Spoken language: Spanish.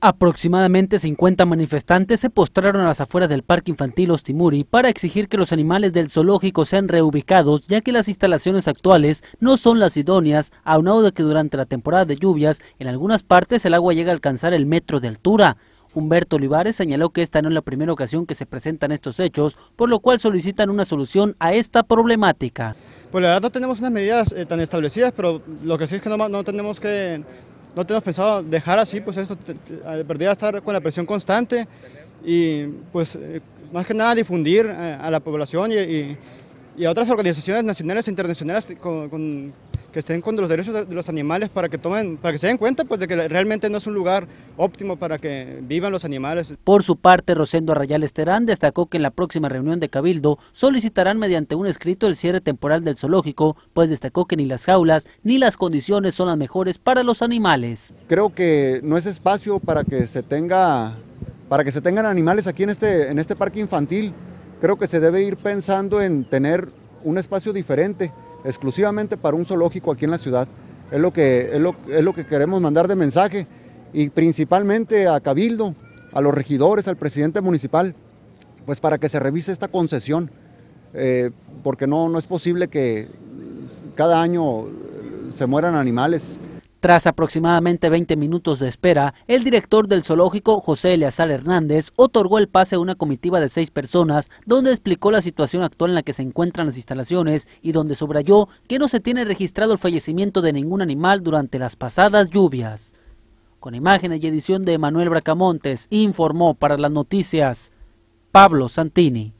Aproximadamente 50 manifestantes se postraron a las afueras del Parque Infantil Ostimuri para exigir que los animales del zoológico sean reubicados, ya que las instalaciones actuales no son las idóneas, aunado de que durante la temporada de lluvias, en algunas partes el agua llega a alcanzar el metro de altura. Humberto Olivares señaló que esta no es la primera ocasión que se presentan estos hechos, por lo cual solicitan una solución a esta problemática. Pues la verdad no tenemos unas medidas eh, tan establecidas, pero lo que sí es que no tenemos que no tenemos pensado dejar así, pues esto perdida estar con la presión constante y pues eh, más que nada difundir eh, a, la población y, a otras organizaciones nacionales e internacionales con que estén con los derechos de los animales para que tomen, para que se den cuenta pues de que realmente no es un lugar óptimo para que vivan los animales. Por su parte, Rosendo Arrayal Esterán destacó que en la próxima reunión de Cabildo solicitarán mediante un escrito el cierre temporal del zoológico, pues destacó que ni las jaulas ni las condiciones son las mejores para los animales. Creo que no es espacio para que se tenga para que se tengan animales aquí en este en este parque infantil. Creo que se debe ir pensando en tener un espacio diferente exclusivamente para un zoológico aquí en la ciudad. Es lo que, es lo, que queremos mandar de mensaje y principalmente a Cabildo, a los regidores, al presidente municipal, pues para que se revise esta concesión, eh, porque no, no es posible que cada año se mueran animales tras aproximadamente 20 minutos de espera, el director del zoológico, José Eleazar Hernández, otorgó el pase a una comitiva de seis personas, donde explicó la situación actual en la que se encuentran las instalaciones y donde subrayó que no se tiene registrado el fallecimiento de ningún animal durante las pasadas lluvias. Con imágenes y edición de Manuel Bracamontes, informó para las noticias Pablo Santini.